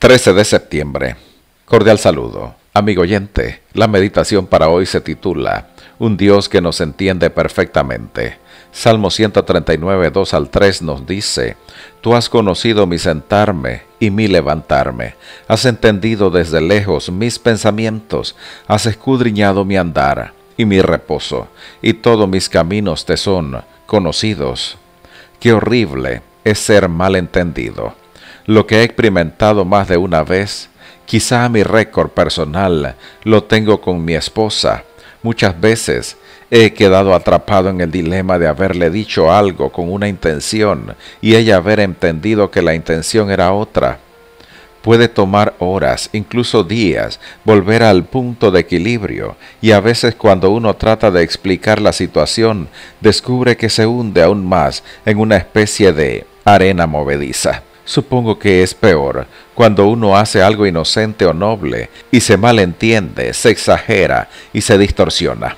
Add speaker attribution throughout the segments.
Speaker 1: 13 de septiembre. Cordial saludo. Amigo oyente, la meditación para hoy se titula Un Dios que nos entiende perfectamente. Salmo 139, 2 al 3 nos dice, Tú has conocido mi sentarme y mi levantarme, has entendido desde lejos mis pensamientos, has escudriñado mi andar y mi reposo, y todos mis caminos te son conocidos. Qué horrible es ser malentendido lo que he experimentado más de una vez. Quizá mi récord personal lo tengo con mi esposa. Muchas veces he quedado atrapado en el dilema de haberle dicho algo con una intención y ella haber entendido que la intención era otra. Puede tomar horas, incluso días, volver al punto de equilibrio, y a veces cuando uno trata de explicar la situación, descubre que se hunde aún más en una especie de arena movediza. Supongo que es peor cuando uno hace algo inocente o noble y se malentiende, se exagera y se distorsiona.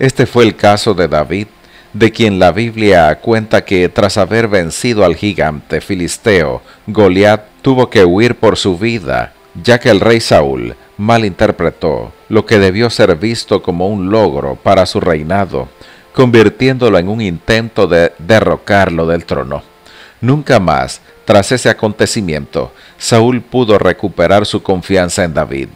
Speaker 1: Este fue el caso de David, de quien la Biblia cuenta que tras haber vencido al gigante filisteo Goliat, tuvo que huir por su vida, ya que el rey Saúl malinterpretó lo que debió ser visto como un logro para su reinado, convirtiéndolo en un intento de derrocarlo del trono. Nunca más, tras ese acontecimiento, Saúl pudo recuperar su confianza en David.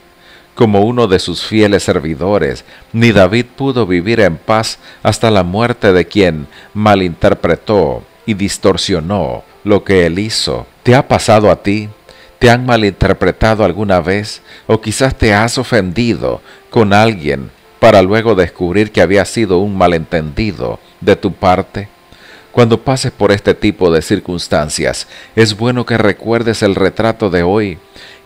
Speaker 1: Como uno de sus fieles servidores, ni David pudo vivir en paz hasta la muerte de quien malinterpretó y distorsionó lo que él hizo. ¿Te ha pasado a ti? ¿Te han malinterpretado alguna vez? ¿O quizás te has ofendido con alguien para luego descubrir que había sido un malentendido de tu parte? Cuando pases por este tipo de circunstancias, es bueno que recuerdes el retrato de hoy,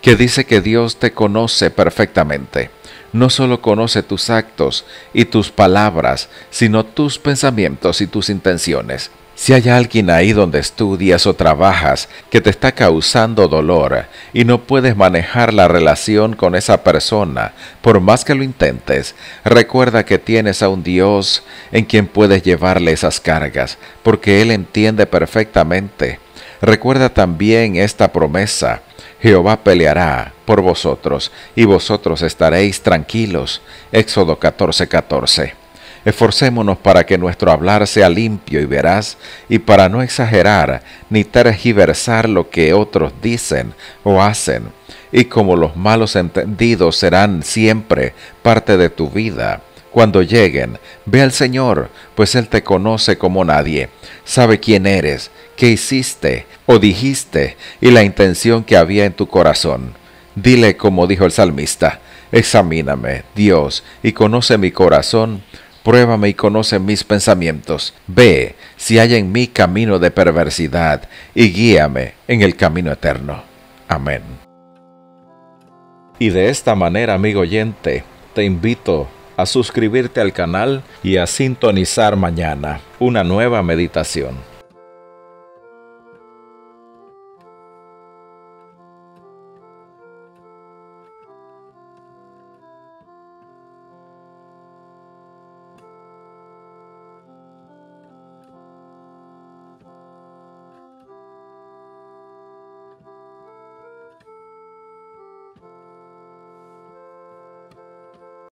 Speaker 1: que dice que Dios te conoce perfectamente. No solo conoce tus actos y tus palabras, sino tus pensamientos y tus intenciones. Si hay alguien ahí donde estudias o trabajas que te está causando dolor y no puedes manejar la relación con esa persona, por más que lo intentes, recuerda que tienes a un Dios en quien puedes llevarle esas cargas, porque Él entiende perfectamente. Recuerda también esta promesa Jehová peleará por vosotros, y vosotros estaréis tranquilos. Éxodo 14, 14. Esforcémonos para que nuestro hablar sea limpio y veraz, y para no exagerar ni tergiversar lo que otros dicen o hacen. Y como los malos entendidos serán siempre parte de tu vida, cuando lleguen, ve al Señor, pues Él te conoce como nadie, sabe quién eres, qué hiciste o dijiste y la intención que había en tu corazón. Dile como dijo el salmista, examíname, Dios, y conoce mi corazón, pruébame y conoce mis pensamientos. Ve si hay en mí camino de perversidad y guíame en el camino eterno. Amén. Y de esta manera, amigo oyente, te invito a suscribirte al canal y a sintonizar mañana una nueva meditación.